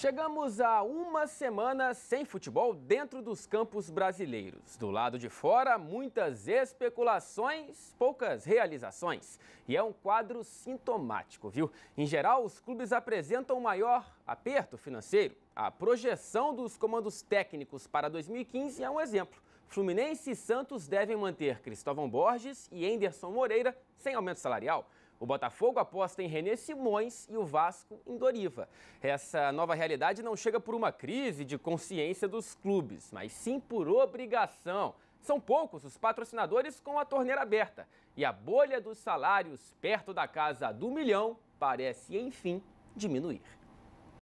Chegamos a uma semana sem futebol dentro dos campos brasileiros. Do lado de fora, muitas especulações, poucas realizações. E é um quadro sintomático, viu? Em geral, os clubes apresentam maior aperto financeiro. A projeção dos comandos técnicos para 2015 é um exemplo. Fluminense e Santos devem manter Cristóvão Borges e Enderson Moreira sem aumento salarial. O Botafogo aposta em René Simões e o Vasco em Doriva. Essa nova realidade não chega por uma crise de consciência dos clubes, mas sim por obrigação. São poucos os patrocinadores com a torneira aberta e a bolha dos salários perto da casa do milhão parece, enfim, diminuir.